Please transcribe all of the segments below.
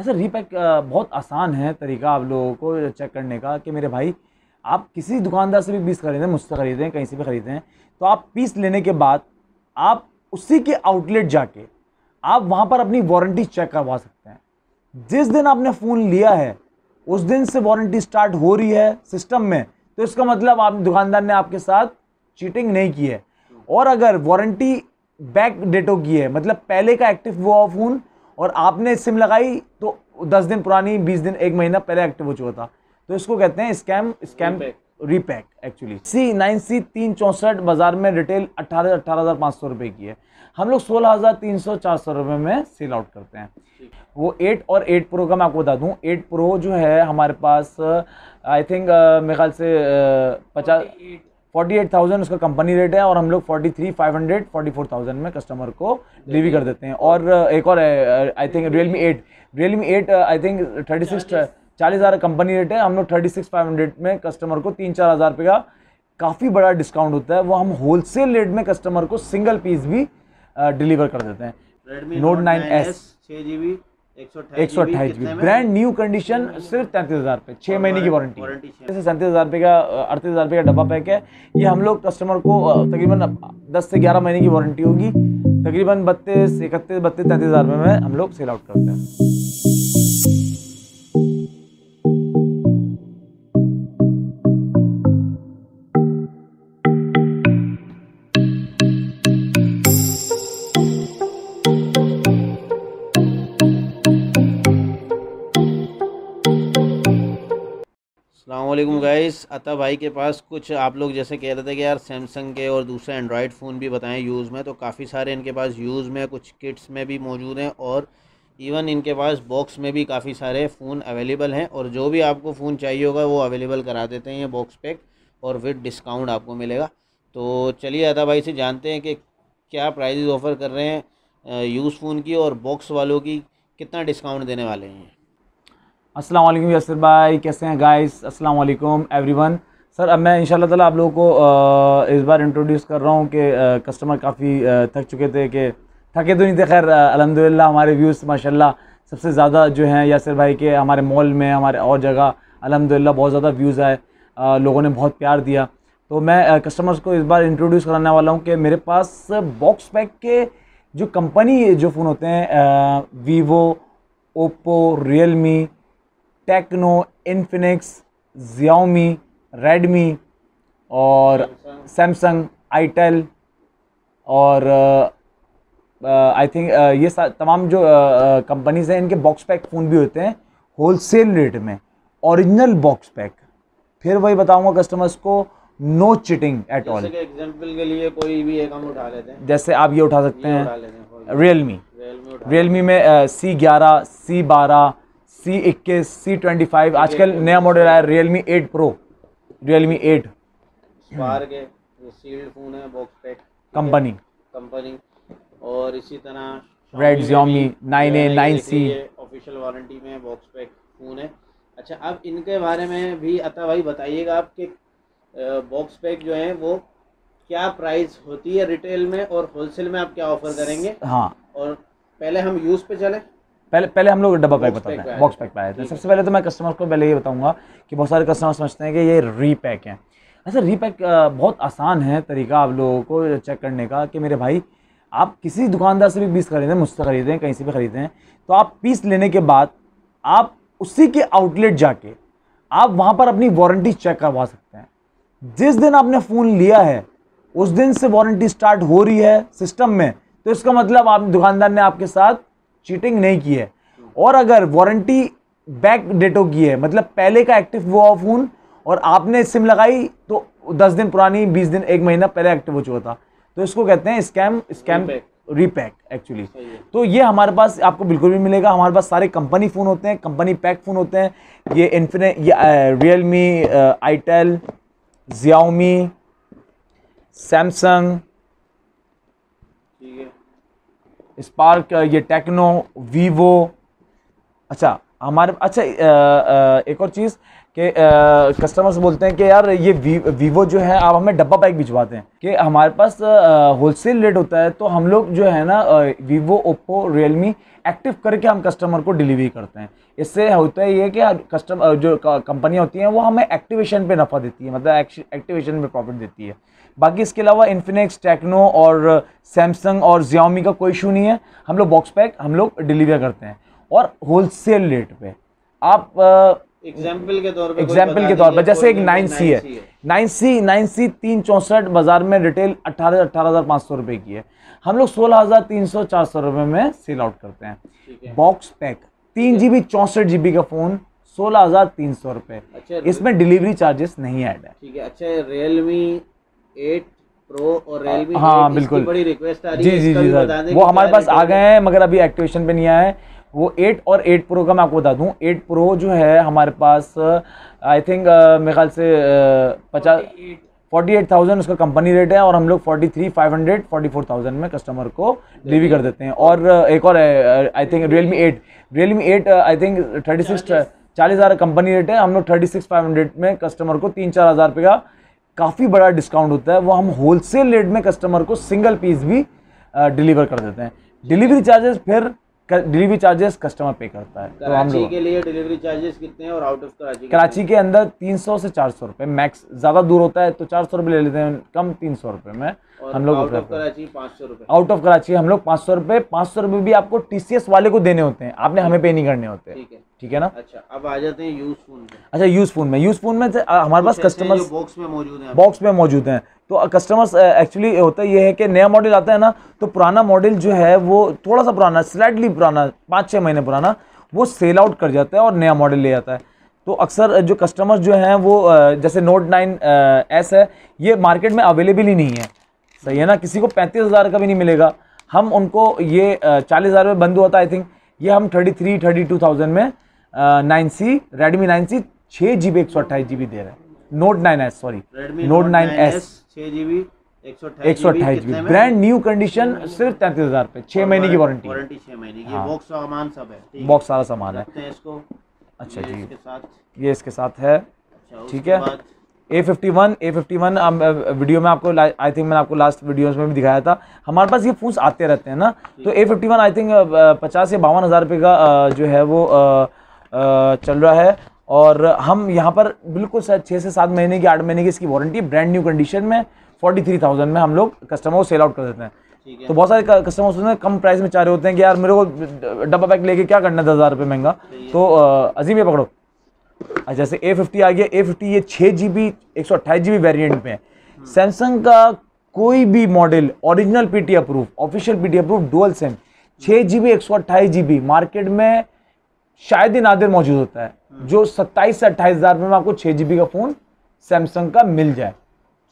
ऐसा रीपैक बहुत आसान है तरीका आप लोगों को चेक करने का कि मेरे भाई आप किसी दुकानदार से भी पीस खरीदें मुझसे ख़रीदें कहीं से भी ख़रीदें तो आप पीस लेने के बाद आप उसी के आउटलेट जाके आप वहाँ पर अपनी वारंटी चेक करवा सकते हैं जिस दिन आपने फ़ोन लिया है उस दिन से वारंटी स्टार्ट हो रही है सिस्टम में तो इसका मतलब आप दुकानदार ने आपके साथ चीटिंग नहीं की है और अगर वारंटी बैक डेटो की है मतलब पहले का एक्टिव हुआ फ़ोन और आपने सिम लगाई तो दस दिन पुरानी बीस दिन एक महीना पहले एक्टिव हो चुका था तो इसको कहते हैं scam scam repack actually C nine C तीन चौंसठ बाजार में रिटेल अट्ठारह अट्ठारह हज़ार पाँच सौ रुपये की है हम लोग सोलह हज़ार तीन सौ चार सौ रुपये में सेल आउट करते हैं वो एट और एट प्रो का मैं आपको बता दूँ एट प्रो जो है हमारे पास आई थिंक मेरे ख्याल से पचास 48,000 एट थाउजेंड उसका कंपनी रेट है और हम लोग forty three five hundred forty four thousand में कस्टमर को डिलीवरी कर देते हैं और uh, एक और है I think Realme eight Realme eight I think thirty six चालीस हज़ार कंपनी रेट है हम लोग थर्टी सिक्स फाइव हंड्रेड में कस्टमर को तीन चार हज़ार रुपये का काफ़ी बड़ा डिस्काउंट होता है वो हम होलसेल रेट में कस्टमर को सिंगल पीस भी डिलीवर uh, कर देते हैं रेडमी नोट नाइन एस छः जी बी एक सौ अट्ठाईस ब्रांड न्यू कंडीशन सिर्फ तैंतीस हज़ार पे छः महीने की वारंटी जैसे सैंतीस हज़ार रुपये का अड़तीस हज़ार रुपये का डब्बा पैक है ये हम लोग कस्टमर को तकरीबन दस से ग्यारह महीने की वारंटी होगी तकरीबन बत्तीस इकतीस बत्तीस तैंतीस हज़ार रुपये में हम लोग सेल आउट करते हैं अल्लाम गाइस अता भाई के पास कुछ आप लोग जैसे कह रहे थे कि यार सैमसंग के और दूसरे एंड्रॉयड फ़ोन भी बताएं यूज़ में तो काफ़ी सारे इनके पास यूज़ में कुछ किट्स में भी मौजूद हैं और इवन इनके पास बॉक्स में भी काफ़ी सारे फ़ोन अवेलेबल हैं और जो भी आपको फ़ोन चाहिए होगा वो अवेलेबल करा देते हैं ये बॉक्स पैक और विथ डिस्काउंट आपको मिलेगा तो चलिए अता भाई से जानते हैं कि क्या प्राइजेज़ ऑफ़र कर रहे हैं यूज़ फ़ोन की और बॉक्स वालों की कितना डिस्काउंट देने वाले हैं अस्सलाम वालेकुम यासर भाई कैसे हैं गाइस अस्सलाम वालेकुम एवरीवन सर अब मैं इंशाल्लाह ताला आप लोगों को इस बार इंट्रोड्यूस कर रहा हूँ कि कस्टमर काफ़ी थक चुके थे कि थके तो नहीं थे खैर अलहमदिल्ला हमारे व्यूज़ माशाल्लाह सबसे ज़्यादा जो हैं यासिर भाई के हमारे मॉल में हमारे और जगह अलहमदिल्ला बहुत ज़्यादा व्यूज़ आए लोगों ने बहुत प्यार दिया तो मैं कस्टमर्स को इस बार इंट्रोड्यूस कराने वाला हूँ कि मेरे पास बॉक्स पैक के जो कंपनी जो फ़ोन होते हैं Vivo Oppo Realme Tecno Infinix Xiaomi Redmi और सैमसंग आईटेल और I uh, think uh, uh, ये तमाम जो कंपनीज़ हैं इनके बॉक्स पैक फ़ोन भी होते हैं होल सेल रेट में ओरिजिनल बॉक्स पैक फिर वही बताऊंगा कस्टमर्स को no cheating at all example के लिए कोई भी एक हम उठा लेते हैं जैसे आप ये उठा सकते ये हैं रियलमी रियलमी में सी ग्यारह सी बारह सी इक्कीस सी ट्वेंटी फाइव आजकल नया मॉडल आया Realme eight pro Realme eight company company और इसी तरह red Xiaomi nine A nine C official warranty में बॉक्स पैक फ़ोन है अच्छा अब इनके बारे में भी अता भाई बताइएगा आपके बॉक्स पैक जो है वो क्या प्राइस होती है रिटेल में और होलसेल में आप क्या ऑफर करेंगे हाँ और पहले हम यूज़ पे चले पहले पहले हम लोग डब्बा पैक बताते हैं बॉक्स पैक पाया थे तो सबसे पहले तो मैं कस्टमर्स को पहले ये बताऊंगा कि बहुत सारे कस्टमर समझते हैं कि ये रीपैक है अच्छा रीपैक बहुत आसान है तरीका आप लोगों को चेक करने का कि मेरे भाई आप किसी दुकानदार से भी पीस खरीदें मुझसे खरीदें कहीं से भी खरीदें तो आप पीस लेने के बाद आप उसी के आउटलेट जाके आप वहाँ पर अपनी वारंटी चेक करवा सकते हैं जिस दिन आपने फ़ोन लिया है उस दिन से वारंटी स्टार्ट हो रही है सिस्टम में तो इसका मतलब आप दुकानदार ने आपके साथ चीटिंग नहीं की है और अगर वारंटी बैक डेटो की है मतलब पहले का एक्टिव हुआ फ़ोन और आपने सिम लगाई तो दस दिन पुरानी बीस दिन एक महीना पहले एक्टिव हो चुका था तो इसको कहते हैं स्कैम स्कैम रीपैक एक्चुअली तो ये हमारे पास आपको बिल्कुल भी मिलेगा हमारे पास सारे कंपनी फ़ोन होते हैं कंपनी पैक फ़ोन होते हैं ये इन्फिने ये Realme itel Xiaomi Samsung Spark ये टेक्नो वीवो अच्छा हमारे अच्छा एक और चीज़ कि कस्टमर्स बोलते हैं कि यार ये वी, वीवो जो है आप हमें डब्बा बाइक भिजवाते हैं कि हमारे पास होलसेल रेट होता है तो हम लोग जो है ना वीवो ओप्पो रियलमी एक्टिव करके हम कस्टमर को डिलीवरी करते हैं इससे होता है ये कि कस्टमर जो कंपनियाँ होती हैं वो हमें एक्टिवेशन पे नफ़ा देती है मतलब एक्टिवेशन पे प्रॉफिट देती है बाकी इसके अलावा इन्फिनिक्स टेक्नो और सैमसंग और जियामी का कोई इशू नहीं है हम लोग बॉक्स पैक हम लोग डिलीवर करते हैं और होलसेल रेट पे आप एग्जाम्पल के तौर पर एग्जाम्पल के तौर पर जैसे एक नाइन सी है नाइन सी नाइन सी तीन चौंसठ बाजार में रिटेल अट्ठारह अट्ठारह हज़ार पाँच सौ रुपये की है हम लोग सोलह हज़ार तीन सौ चार सौ रुपये में सेल आउट करते हैं बॉक्स पैक तीन अच्छा। जी बी चौंसठ जी बी का फ़ोन सोलह हज़ार तीन सौ रुपए अच्छा इसमें डिलीवरी चार्जेस नहीं ऐड है ठीक है अच्छा रियलमी एट प्रो और रियलमी हाँ, हाँ बिल्कुल बड़ी रिक्वेस्ट आ रही जी जी जी सर वो हमारे पास आ गए हैं मगर अभी एक्टिवेशन पे नहीं आया है वो एट और एट प्रो का मैं आपको बता दूं एट प्रो जो है हमारे पास आई थिंक मेरे ख्याल से पचास 48,000 एट थाउजेंड उसका कंपनी रेट है और हम लोग forty three five hundred forty four thousand में कस्टमर को डिलीवरी कर देते हैं और uh, एक और है I think Realme eight Realme eight I think thirty six चालीस हज़ार कंपनी रेट है हम लोग थर्टी सिक्स फाइव हंड्रेड में कस्टमर को तीन चार हज़ार रुपये का काफ़ी बड़ा डिस्काउंट होता है वो हम होलसेल रेट में कस्टमर को सिंगल पीस भी डिलीवर uh, कर देते हैं डिलीवरी चार्जेस फिर डिलीवरी चार्जेस कस्टमर पे करता है तो हम लोग के लिए डिलीवरी चार्जेस कितने हैं और आउट ऑफ कराची कराची के अंदर 300 से 400 रुपए मैक्स ज़्यादा दूर होता है तो 400 रुपए ले लेते हैं कम 300 रुपए में हम लोग आउट ऑफ कराची पाँच सौ रुपये आउट ऑफ कराची हम लोग पाँच सौ रुपये पाँच सौ रुपये भी आपको टी सी एस वाले को देने होते हैं आपने हमें पे नहीं करने होते ठीक है ठीक है ना अच्छा अब आ जाते हैं यूज फोन में अच्छा यूज फोन में यूज फोन में हमारे पास कस्टमर्स बॉक्स में मौजूद है बॉक्स में मौजूद हैं तो कस्टमर्स एक्चुअली होता ये है कि नया मॉडल आता है ना तो पुराना मॉडल जो है वो थोड़ा सा पुराना स्लाइडली पुराना पाँच छः महीने पुराना वो सेल आउट कर जाता है और नया मॉडल ले जाता है तो अक्सर जो कस्टमर्स जो हैं वो जैसे नोट नाइन एस है ये मार्केट में अवेलेबल ही नहीं है सही है ना किसी को पैंतीस हज़ार का भी नहीं मिलेगा हम उनको ये चालीस हज़ार में बंद हुआ था आई थिंक ये हम thirty three thirty two thousand में nine C Redmi nine C छः जी बी एक सौ अट्ठाईस जी बी दे रहे हैं note nine S sorry note nine S छः जी बी एक सौ अट्ठाईस G B brand new condition सिर्फ तैंतीस हजार पे छः महीने की वारंटी वारंटी छह महीने की हाँ। बॉक्स सामान सब है बॉक्स सारा सामान है अच्छा जी ये इसके साथ है अच्छा, ठीक है A fifty one A fifty one video में आपको आई थिंक मैंने आपको लास्ट वीडियोज़ में भी दिखाया था हमारे पास ये फ़ोन आते रहते हैं ना तो A fifty one I think पचास या बावन हज़ार रुपये का uh, जो है वो uh, uh, चल रहा है और हम यहाँ पर बिल्कुल छः से सात महीने की आठ महीने की इसकी वारंटी ब्रांड न्यू कंडीशन में फोर्टी थ्री थाउजेंड में हम लोग कस्टमर को सेल आउट कर देते हैं तो बहुत सारे कस्टमर्स होते हैं कम प्राइस में चाह रहे होते हैं कि यार मेरे को डब्बा पैक लेके क्या करना है दस हज़ार रुपये महंगा तो अजीब ये पकड़ो जैसे ए फिफ्टी आ गया ए फिफ्टी ये छः जी बी एक सौ अट्ठाईस जी बी वेरियंट में है सैमसंग का कोई भी model original T approve official T approve dual sim छः जी बी एक सौ अट्ठाईस जी बी मार्केट में शायद ही नादिर मौजूद होता है हम्म। जो सत्ताईस से अट्ठाईस हज़ार में आपको छः जी बी का फ़ोन सैमसंग का मिल जाए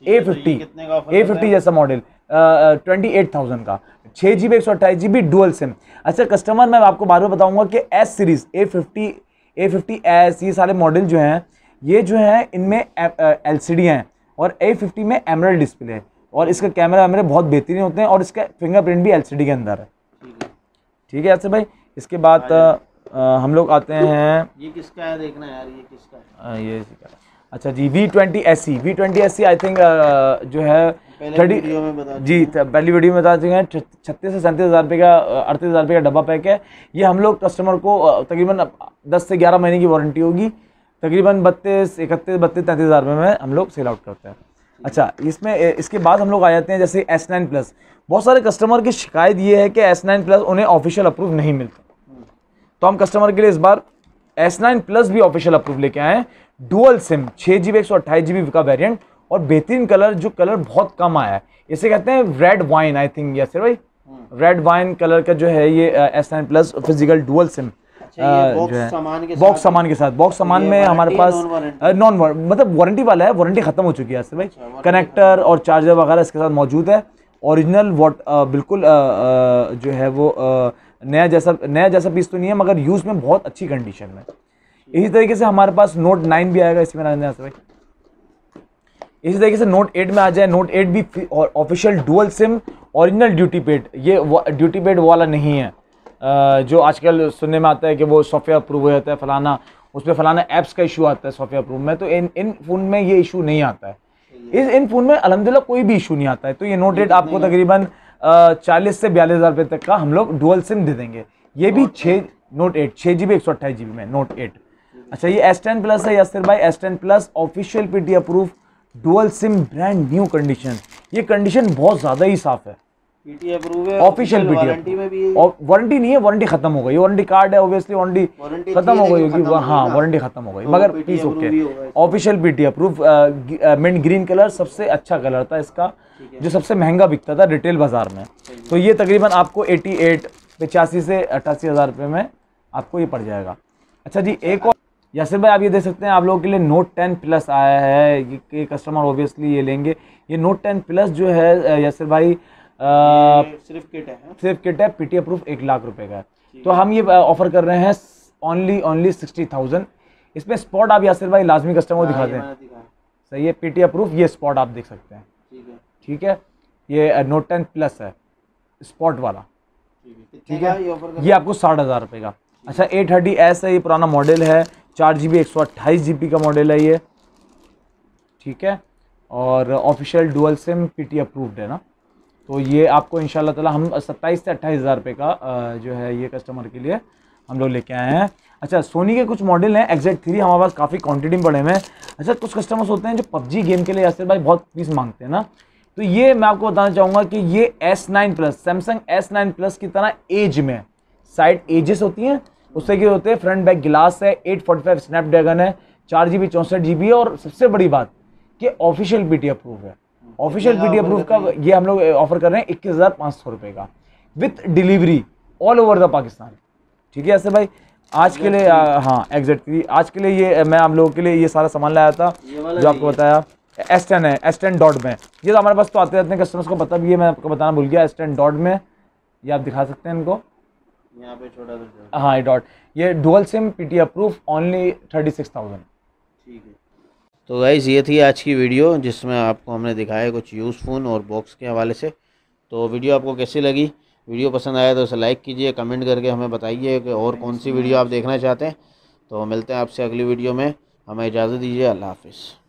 ए फिफ्टी ए फिफ्टी जैसा मॉडल ट्वेंटी एट थाउजेंड का छः जी बी एक सौ अट्ठाईस जी बी डुअल सिम अच्छा कस्टमर मैं आपको बार बार बताऊंगा कि S series A fifty A fifty S ये सारे मॉडल जो हैं ये जो हैं इनमें एल सी डी हैं और ए फिफ्टी में एमरल डिस्प्ले है और इसका कैमरा वैमरे बहुत बेहतरीन होते हैं और इसका फिंगरप्रिंट भी एल सी डी के अंदर है ठीक है यासर भाई इसके बाद आ, हम लोग आते हैं ये किसका है देखना यार ये किसका है आ, ये अच्छा जी V twenty S C V twenty S C I think जो है थर्टी जी पहली वीडियो में बता चुके हैं छत्तीस से सैंतीस हज़ार रुपये का अड़तीस हज़ार रुपये का डब्बा पैक है ये हम लोग कस्टमर को तकरीबन दस से ग्यारह महीने की वारंटी होगी तकरीबन बत्तीस इकतीस बत्तीस तैंतीस हज़ार रुपये में हम लोग सेल आउट करते हैं अच्छा इसमें इसके बाद हम लोग आ जाते हैं जैसे एस नाइन प्लस बहुत सारे कस्टमर की शिकायत ये है कि एस नाइन प्लस उन्हें ऑफिशियल अप्रूव नहीं मिलता तो हम कस्टमर के लिए इस बार एस नाइन प्लस भी ऑफिशियल अप्रूव लेके आए हैं डुअल सिम छः जी बी एक सौ अट्ठाईस जी बी का वेरियंट और बेहतरीन कलर जो कलर बहुत कम आया है इसे कहते हैं red wine I think yes भाई रेड वाइन कलर का जो है ये S nine plus physical dual sim box सामान के साथ बॉक्स सामान में हमारे पास नॉन मतलब वारंटी वाला है वारंटी खत्म हो चुकी है यासर भाई कनेक्टर अच्छा, और चार्जर वगैरह इसके साथ मौजूद है ओरिजिनल वॉट बिल्कुल जो है वो नया जैसा नया जैसा पीस तो नहीं है मगर यूज़ में बहुत अच्छी कंडीशन में इसी तरीके से हमारे पास नोट नाइन भी आएगा इसी में आने भाई इसी तरीके से नोट एट में आ जाए नोट एट भी official dual sim original duty paid ये ड्यूटी पेड वाला नहीं है जो आजकल सुनने में आता है कि वो सॉफ्टवेयर अप्रूव हो जाता है फलाना उसमें फलाना ऐप्स का इशू आता है सॉफ्टवेयर अप्रूव में तो इन इन फ़ोन में ये इशू नहीं आता है इस इन फ़ोन में अलहमदिल्ला कोई भी इशू नहीं आता है तो ये नोट एट आपको तकरीबन चालीस से बयालीस हज़ार रुपये तक का हम लोग डुअल सिम दे देंगे ये भी छः नोट एट छः जी बी एक सौ अट्ठाईस जी बी में नोट एट अच्छा ये एस टेन प्लस है यासिर भाई S ten plus official P T approve dual sim brand new condition ये कंडीशन बहुत ज़्यादा ही साफ है ऑफिशियल पी टी भी वारंटी नहीं है वारंटी खत्म हो गई वारंटी कार्ड है ऑब्वियसली वारंटी हाँ, खत्म हो गई होगी हाँ वारंटी खत्म हो गई मगर please okay official P T approve मिन ग्रीन कलर सबसे अच्छा कलर था इसका जो सबसे महंगा बिकता था रिटेल बाजार में तो ये तकरीबन आपको एटी एट पचासी से अट्ठासी हज़ार रुपये में आपको ये पड़ जाएगा अच्छा जी एक और यासिर भाई आप ये देख सकते हैं आप लोगों के लिए नोट टेन प्लस आया है ये, कस्टमर ऑब्वियसली ये लेंगे ये नोट टेन प्लस जो है यासिर भाई सिर्फ किट है हाँ। सिर्फ किट है पी पीटी प्रूफ एक लाख रुपए का तो हम ये ऑफर कर रहे हैं ओनली ओनली सिक्सटी थाउजेंड इसमें स्पॉट आप यासिर भाई लाजमी कस्टमर को दिखा हाँ, दें सही है पी ए प्रूफ ये स्पॉट आप देख सकते हैं ठीक है ये नोट टेन प्लस है स्पॉट वाला ठीक है ये आपको साठ हज़ार रुपये का अच्छा ए थर्टी एस है ये पुराना मॉडल है चार जी बी एक सौ अट्ठाईस जी बी का मॉडल है ये ठीक है और official dual sim T approved है ना तो ये आपको इन तला हम सत्ताईस से अट्ठाईस हज़ार रुपये का जो है ये कस्टमर के लिए हम लोग लेके आए हैं अच्छा सोनी के कुछ मॉडल हैं एग्जैक्ट थ्री हमारे पास काफ़ी क्वांटिटी में बढ़े हुए हैं अच्छा कुछ कस्टमर्स होते हैं जो पबजी गेम के लिए यासिर भाई बहुत पीस मांगते हैं ना तो ये मैं आपको बताना चाहूँगा कि ये S nine plus Samsung S nine plus की तरह एज में साइड एजेस होती हैं उससे क्या होते हैं फ्रंट बैक गिलास है एट फोर्टी फाइव स्नैपड्रैगन है चार जी बी चौंसठ जी बी है और सबसे बड़ी बात कि ऑफिशियल पी टी अप्रूव है ऑफिशियल पी टी अप्रूव का ये हम लोग ऑफर कर रहे हैं इक्कीस हज़ार पाँच सौ रुपये का with delivery all over the Pakistan ठीक है ऐसे भाई आज के लिए हाँ एग्जैक्टली आज के लिए ये मैं आप लोगों के लिए ये सारा सामान लाया था जो आपको बताया एस टेन है एस टेन डॉट में ये तो हमारे पास तो आते रहते हैं कस्टमर्स को पता भी है मैं आपको बताना भूल गया एस टेन डॉट में ये आप दिखा सकते हैं इनको यहाँ पे छोटा सा हाँ डॉट ये dual sim P T approve only thirty six thousand ठीक है तो गाइज़ ये थी आज की वीडियो जिसमें आपको हमने दिखाया कुछ यूज़ फ़ोन और बॉक्स के हवाले से तो वीडियो आपको कैसी लगी वीडियो पसंद आया तो उसे लाइक कीजिए कमेंट करके हमें बताइए कि और कौन सी वीडियो आप देखना चाहते हैं तो मिलते हैं आपसे अगली वीडियो में हमें इजाज़त दीजिए अल्लाह हाफिज़